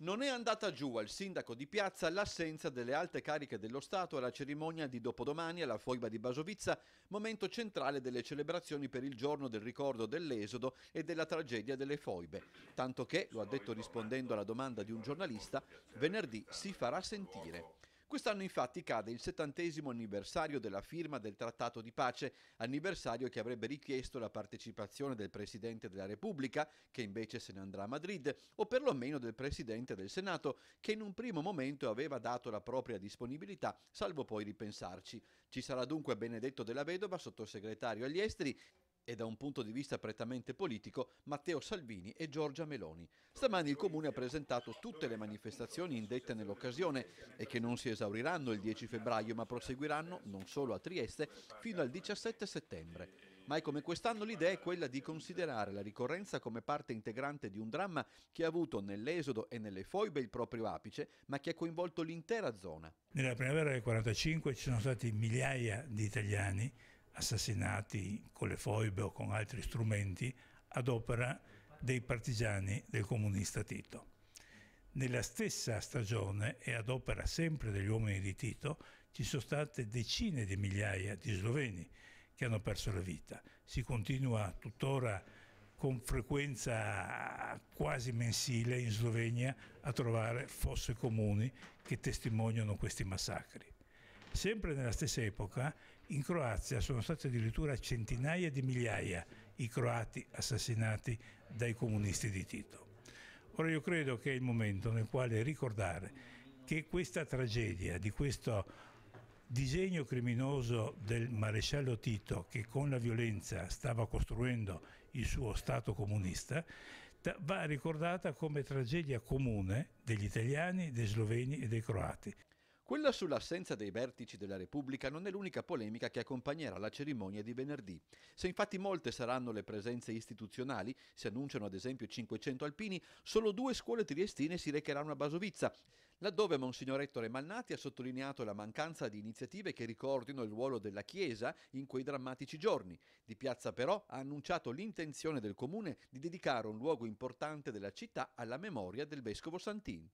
Non è andata giù al sindaco di Piazza l'assenza delle alte cariche dello Stato alla cerimonia di dopodomani alla Foiba di Basovizza, momento centrale delle celebrazioni per il giorno del ricordo dell'esodo e della tragedia delle Foibe, tanto che, lo ha detto rispondendo alla domanda di un giornalista, venerdì si farà sentire. Quest'anno infatti cade il settantesimo anniversario della firma del Trattato di pace, anniversario che avrebbe richiesto la partecipazione del Presidente della Repubblica, che invece se ne andrà a Madrid, o perlomeno del Presidente del Senato, che in un primo momento aveva dato la propria disponibilità, salvo poi ripensarci. Ci sarà dunque Benedetto della Vedova, sottosegretario agli esteri, e da un punto di vista prettamente politico Matteo Salvini e Giorgia Meloni. Stamani il Comune ha presentato tutte le manifestazioni indette nell'occasione e che non si esauriranno il 10 febbraio ma proseguiranno non solo a Trieste fino al 17 settembre. Ma è come quest'anno l'idea è quella di considerare la ricorrenza come parte integrante di un dramma che ha avuto nell'esodo e nelle foibe il proprio apice, ma che ha coinvolto l'intera zona. Nella primavera del 1945 ci sono stati migliaia di italiani assassinati con le foibe o con altri strumenti ad opera dei partigiani del comunista Tito. Nella stessa stagione e ad opera sempre degli uomini di Tito ci sono state decine di migliaia di sloveni che hanno perso la vita. Si continua tuttora con frequenza quasi mensile in Slovenia a trovare fosse comuni che testimoniano questi massacri. Sempre nella stessa epoca, in Croazia sono stati addirittura centinaia di migliaia i croati assassinati dai comunisti di Tito. Ora io credo che è il momento nel quale ricordare che questa tragedia di questo disegno criminoso del maresciallo Tito che con la violenza stava costruendo il suo Stato comunista va ricordata come tragedia comune degli italiani, dei sloveni e dei croati. Quella sull'assenza dei vertici della Repubblica non è l'unica polemica che accompagnerà la cerimonia di venerdì. Se infatti molte saranno le presenze istituzionali, si annunciano ad esempio 500 alpini, solo due scuole triestine si recheranno a Basovizza, laddove Monsignor Ettore Malnati ha sottolineato la mancanza di iniziative che ricordino il ruolo della Chiesa in quei drammatici giorni. Di Piazza però ha annunciato l'intenzione del comune di dedicare un luogo importante della città alla memoria del vescovo Santin.